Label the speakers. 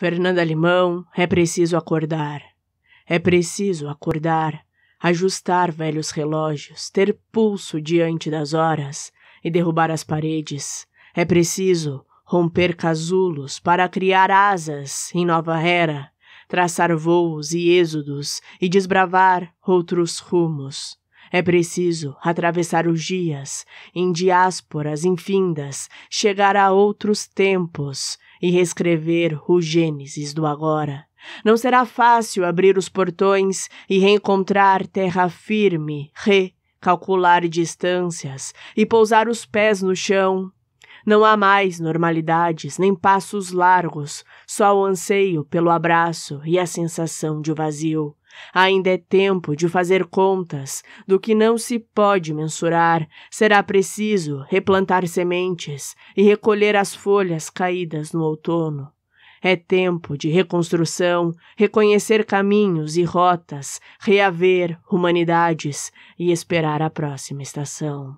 Speaker 1: Fernanda Limão, é preciso acordar. É preciso acordar, ajustar velhos relógios, ter pulso diante das horas e derrubar as paredes. É preciso romper casulos para criar asas em nova era, traçar voos e êxodos e desbravar outros rumos. É preciso atravessar os dias, em diásporas infindas, chegar a outros tempos e reescrever o Gênesis do agora. Não será fácil abrir os portões e reencontrar terra firme, recalcular distâncias e pousar os pés no chão não há mais normalidades, nem passos largos, só o anseio pelo abraço e a sensação de vazio. Ainda é tempo de fazer contas do que não se pode mensurar. Será preciso replantar sementes e recolher as folhas caídas no outono. É tempo de reconstrução, reconhecer caminhos e rotas, reaver humanidades e esperar a próxima estação.